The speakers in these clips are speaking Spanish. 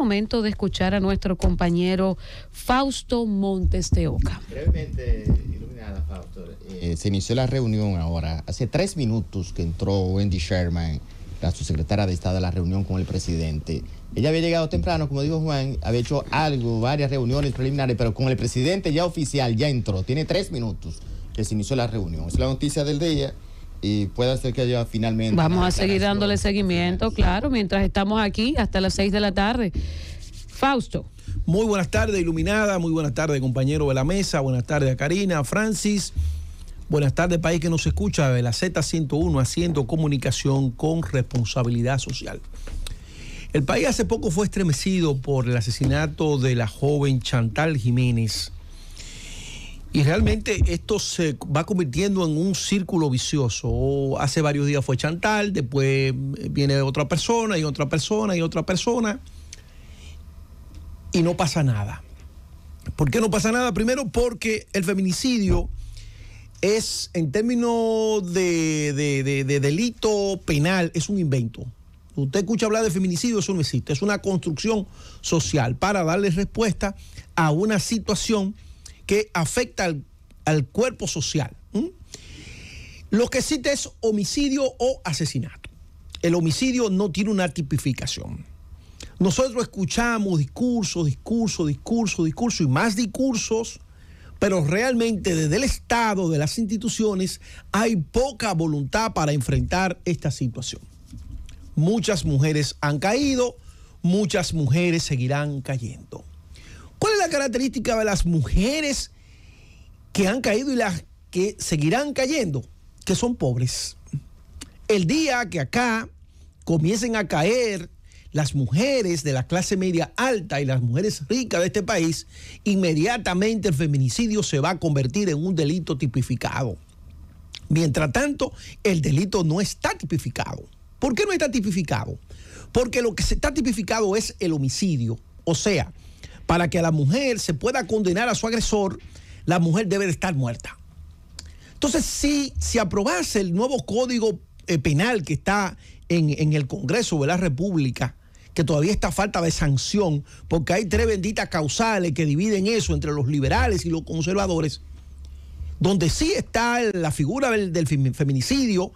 momento de escuchar a nuestro compañero Fausto Montes de Oca. Brevemente, iluminada, Fausto. Eh, se inició la reunión ahora. Hace tres minutos que entró Wendy Sherman, la subsecretaria de Estado, a la reunión con el presidente. Ella había llegado temprano, como dijo Juan, había hecho algo, varias reuniones preliminares, pero con el presidente ya oficial, ya entró. Tiene tres minutos que se inició la reunión. Es la noticia del día y pueda ser que haya finalmente. Vamos a seguir dándole seguimiento, claro, mientras estamos aquí hasta las 6 de la tarde. Fausto. Muy buenas tardes, Iluminada. Muy buenas tardes, compañero de la mesa. Buenas tardes a Karina, a Francis. Buenas tardes, país que nos escucha de la Z101 haciendo comunicación con responsabilidad social. El país hace poco fue estremecido por el asesinato de la joven Chantal Jiménez y realmente esto se va convirtiendo en un círculo vicioso. Hace varios días fue Chantal, después eh, viene otra persona y otra persona y otra persona. Y no pasa nada. ¿Por qué no pasa nada? Primero porque el feminicidio es, en términos de, delito penal, es un invento. Usted escucha hablar de feminicidio, eso no existe. Es una construcción social para darle respuesta a una situación que afecta al, cuerpo social. Lo que cita es homicidio o asesinato. El homicidio no tiene una tipificación. Nosotros escuchamos discursos, discurso, discurso, discurso y más discursos, pero realmente desde el Estado, de las instituciones, hay poca voluntad para enfrentar esta situación. Muchas mujeres han caído, muchas mujeres seguirán cayendo. ¿Cuál es la característica de las mujeres que han caído y las que seguirán cayendo? Que son pobres. El día que acá comiencen a caer las mujeres de la clase media alta y las mujeres ricas de este país, inmediatamente el feminicidio se va a convertir en un delito tipificado. Mientras tanto, el delito no está tipificado. ¿Por qué no está tipificado? Porque lo que se está tipificado es el homicidio. O sea, para que a la mujer se pueda condenar a su agresor, la mujer debe de estar muerta. Entonces, si, se aprobase el nuevo código eh, penal que está en, el Congreso de la República, que todavía está falta de sanción, porque hay tres benditas causales que dividen eso entre los liberales y los conservadores, donde sí está la figura del feminicidio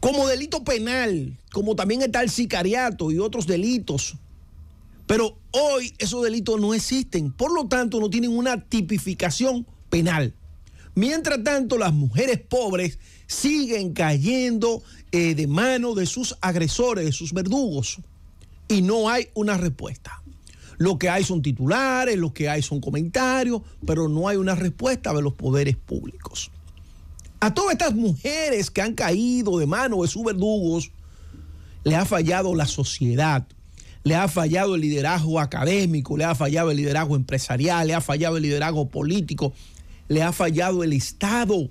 como delito penal, como también está el sicariato y otros delitos pero hoy esos delitos no existen, por lo tanto no tienen una tipificación penal. Mientras tanto, las mujeres pobres siguen cayendo eh, de mano de sus agresores, de sus verdugos, y no hay una respuesta. Lo que hay son titulares, lo que hay son comentarios, pero no hay una respuesta de los poderes públicos. A todas estas mujeres que han caído de mano de sus verdugos, le ha fallado la sociedad, le ha fallado el liderazgo académico, le ha fallado el liderazgo empresarial, le ha fallado el liderazgo político, le ha fallado el Estado.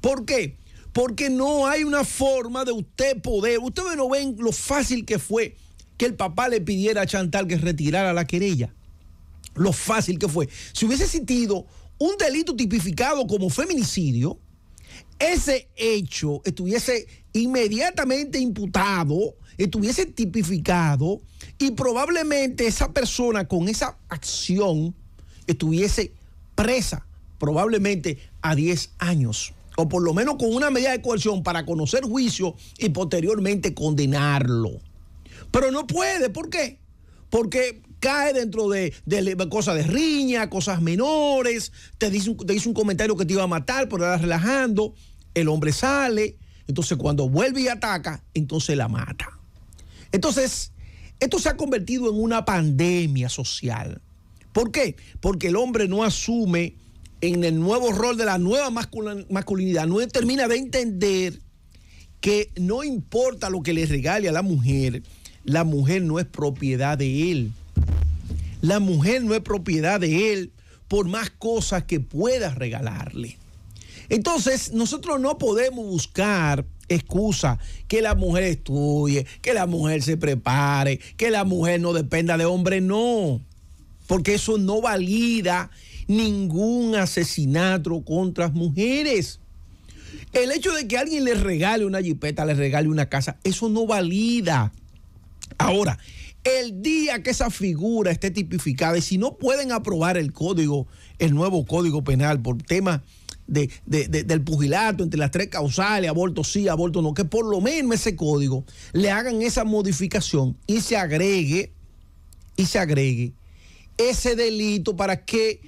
¿Por qué? Porque no hay una forma de usted poder. Ustedes no ven lo fácil que fue que el papá le pidiera a Chantal que retirara la querella. Lo fácil que fue. Si hubiese existido un delito tipificado como feminicidio, ese hecho estuviese inmediatamente imputado, estuviese tipificado y probablemente esa persona con esa acción estuviese presa probablemente a 10 años, o por lo menos con una medida de coerción para conocer juicio y posteriormente condenarlo. Pero no puede, ¿por qué? Porque cae dentro de, cosas de riña, cosas menores, te dice, te dice un comentario que te iba a matar, pero estás relajando, el hombre sale, entonces cuando vuelve y ataca, entonces la mata. Entonces, esto se ha convertido en una pandemia social. ¿Por qué? Porque el hombre no asume en el nuevo rol de la nueva masculinidad, no termina de entender que no importa lo que le regale a la mujer, la mujer no es propiedad de él. La mujer no es propiedad de él por más cosas que pueda regalarle. Entonces, nosotros no podemos buscar excusa que la mujer estudie, que la mujer se prepare, que la mujer no dependa de hombre, no, porque eso no valida ningún asesinato contra mujeres. El hecho de que alguien les regale una jipeta, le regale una casa, eso no valida. Ahora, el día que esa figura esté tipificada y si no pueden aprobar el código, el nuevo código penal por tema del pugilato entre las tres causales, aborto sí, aborto no, que por lo menos ese código le hagan esa modificación y se agregue, y se agregue ese delito para que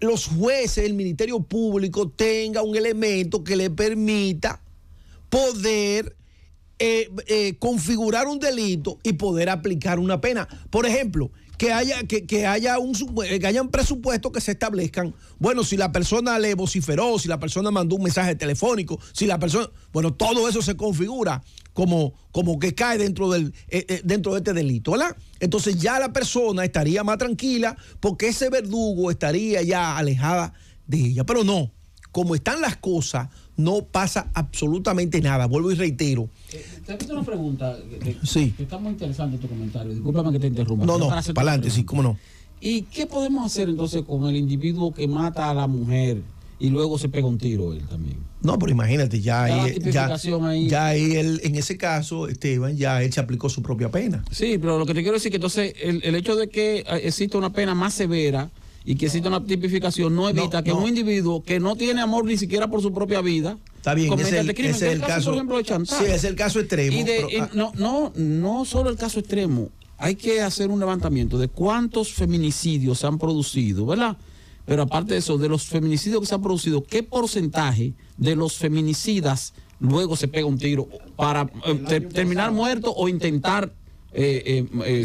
los jueces, el Ministerio Público tenga un elemento que le permita poder eh, eh, configurar un delito y poder aplicar una pena. Por ejemplo, que haya, que, que haya un eh, que haya un presupuesto que se establezcan. Bueno, si la persona le vociferó, si la persona mandó un mensaje telefónico, si la persona. Bueno, todo eso se configura como, como que cae dentro, del, eh, eh, dentro de este delito, ¿verdad? Entonces ya la persona estaría más tranquila porque ese verdugo estaría ya alejada de ella. Pero no, como están las cosas, no pasa absolutamente nada. Vuelvo y reitero. Eh, te hago una pregunta. sí. está muy interesante tu comentario. Discúlpame que te interrumpa. No, no, para adelante, sí, cómo no. ¿Y qué podemos hacer entonces con el individuo que mata a la mujer y luego se pega un tiro él también? No, pero imagínate, ya, ahí, ya, ahí. ya ahí él, en ese caso, Esteban, ya él se aplicó su propia pena. Sí, pero lo que te quiero decir que entonces el, el hecho de que exista una pena más severa y que existe una tipificación no evita que un individuo que no tiene amor ni siquiera por su propia vida Está bien, es el, es caso, Sí, es el caso extremo. Ah. no, no, no solo el caso extremo. Hay que hacer un levantamiento de cuántos feminicidios se han producido, ¿verdad? Pero aparte de eso, de los feminicidios que se han producido, ¿qué porcentaje de los feminicidas luego se pega un tiro para eh, terminar muerto o intentar eh, eh, eh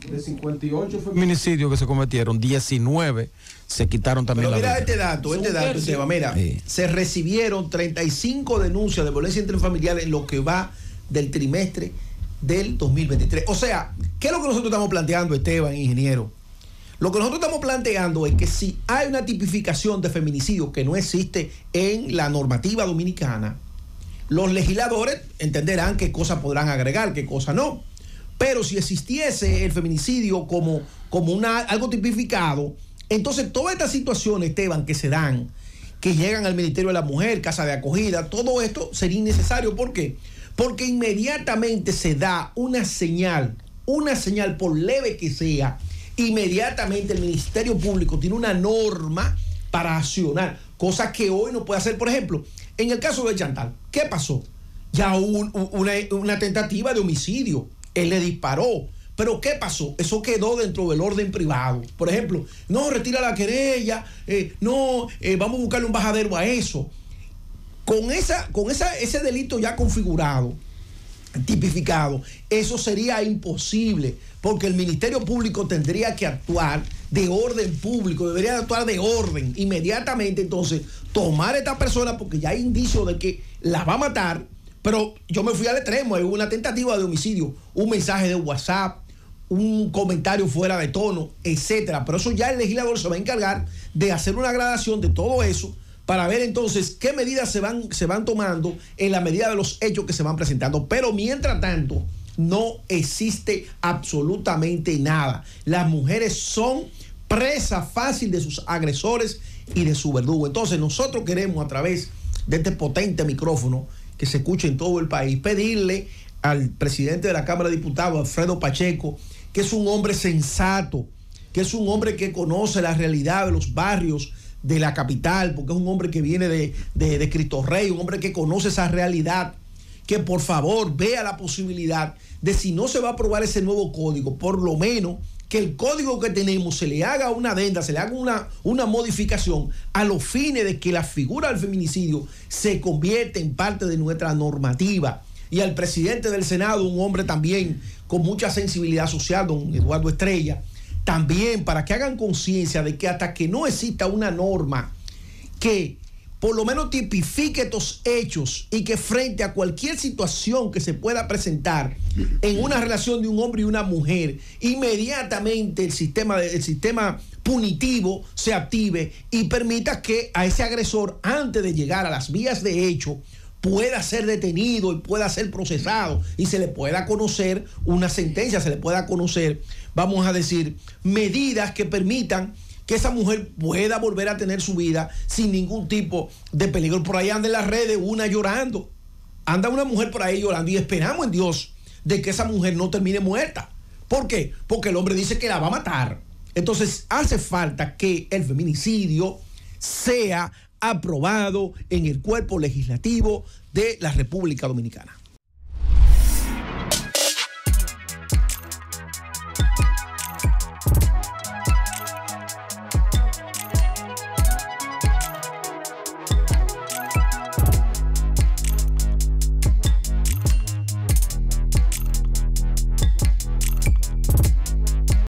de 58 feminicidios que se cometieron, 19 se quitaron también Pero mira este dato, este dato, Esteban, mira, se recibieron 35 denuncias de violencia intrafamiliar en lo que va del trimestre del 2023. O sea, ¿qué es lo que nosotros estamos planteando, Esteban, ingeniero? Lo que nosotros estamos planteando es que si hay una tipificación de feminicidio que no existe en la normativa dominicana, los legisladores entenderán qué cosas podrán agregar, qué cosa no. Pero si existiese el feminicidio como, como una, algo tipificado, entonces todas estas situaciones, Esteban, que se dan, que llegan al Ministerio de la Mujer, Casa de Acogida, todo esto sería innecesario. ¿Por qué? Porque inmediatamente se da una señal, una señal por leve que sea, inmediatamente el Ministerio Público tiene una norma para accionar, cosa que hoy no puede hacer. Por ejemplo, en el caso de Chantal, ¿qué pasó? Ya hubo una, tentativa de homicidio. Él le disparó. Pero ¿qué pasó? Eso quedó dentro del orden privado. Por ejemplo, no retira la querella, eh, no, eh, vamos a buscarle un bajadero a eso. Con, esa, con esa, ese delito ya configurado, tipificado, eso sería imposible, porque el Ministerio Público tendría que actuar de orden público, debería actuar de orden inmediatamente, entonces, tomar a esta persona, porque ya hay indicios de que la va a matar, pero yo me fui al extremo, hay una tentativa de homicidio, un mensaje de WhatsApp, un comentario fuera de tono, etcétera, pero eso ya el legislador se va a encargar de hacer una gradación de todo eso para ver entonces qué medidas se van, se van tomando en la medida de los hechos que se van presentando. Pero mientras tanto, no existe absolutamente nada. Las mujeres son presa fácil de sus agresores y de su verdugo. Entonces nosotros queremos a través de este potente micrófono que se escucha en todo el país, pedirle al presidente de la Cámara de Diputados, Alfredo Pacheco, que es un hombre sensato, que es un hombre que conoce la realidad de los barrios, de la capital, porque es un hombre que viene de, de, Cristo Rey, un hombre que conoce esa realidad, que por favor vea la posibilidad de si no se va a aprobar ese nuevo código, por lo menos que el código que tenemos se le haga una adenda, se le haga una, una modificación a los fines de que la figura del feminicidio se convierta en parte de nuestra normativa. Y al presidente del Senado, un hombre también con mucha sensibilidad social, don Eduardo Estrella, también para que hagan conciencia de que hasta que no exista una norma que por lo menos tipifique estos hechos y que frente a cualquier situación que se pueda presentar en una relación de un hombre y una mujer, inmediatamente el sistema, el sistema punitivo se active y permita que a ese agresor, antes de llegar a las vías de hecho, pueda ser detenido y pueda ser procesado y se le pueda conocer una sentencia, se le pueda conocer, vamos a decir, medidas que permitan que esa mujer pueda volver a tener su vida sin ningún tipo de peligro. Por ahí anda en las redes una llorando, anda una mujer por ahí llorando y esperamos en Dios de que esa mujer no termine muerta. ¿Por qué? Porque el hombre dice que la va a matar. Entonces hace falta que el feminicidio sea aprobado en el cuerpo legislativo de la República Dominicana.